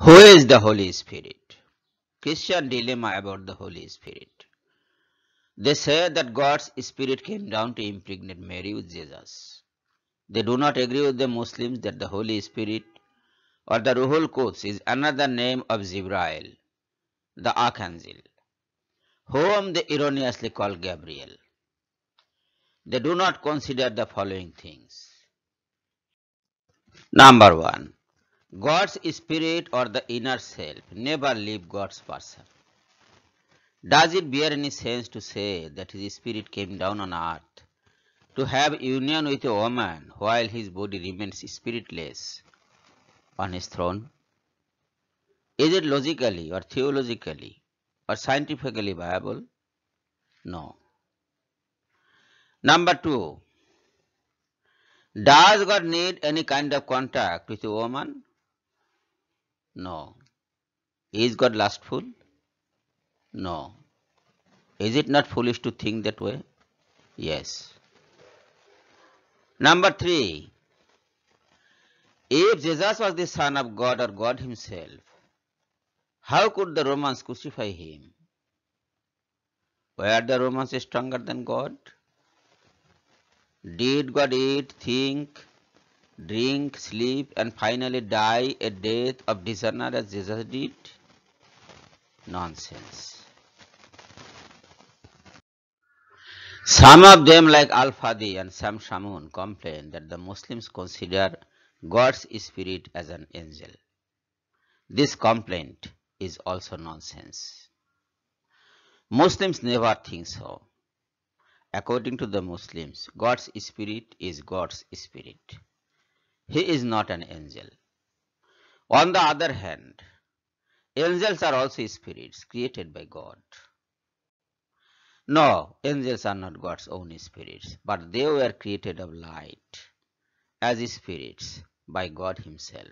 Who is the Holy Spirit? Christian dilemma about the Holy Spirit. They say that God's Spirit came down to impregnate Mary with Jesus. They do not agree with the Muslims that the Holy Spirit or the Ruhul Quds is another name of Zibrail, the Archangel, whom they erroneously call Gabriel. They do not consider the following things. Number one, God's spirit or the inner self never leave God's person. Does it bear any sense to say that his spirit came down on earth to have union with a woman while his body remains spiritless on his throne? Is it logically or theologically or scientifically viable? No. Number two, does God need any kind of contact with a woman? No. Is God lustful? No. Is it not foolish to think that way? Yes. Number three. If Jesus was the Son of God or God Himself, how could the Romans crucify Him? Were the Romans stronger than God? Did God eat, think, drink, sleep, and finally die a death of dishonor as Jesus did? Nonsense. Some of them, like Al Fadi and Sam Shamun, complain that the Muslims consider God's spirit as an angel. This complaint is also nonsense. Muslims never think so. According to the Muslims, God's spirit is God's spirit. He is not an angel. On the other hand, angels are also spirits created by God. No, angels are not God's own spirits, but they were created of light as spirits by God himself.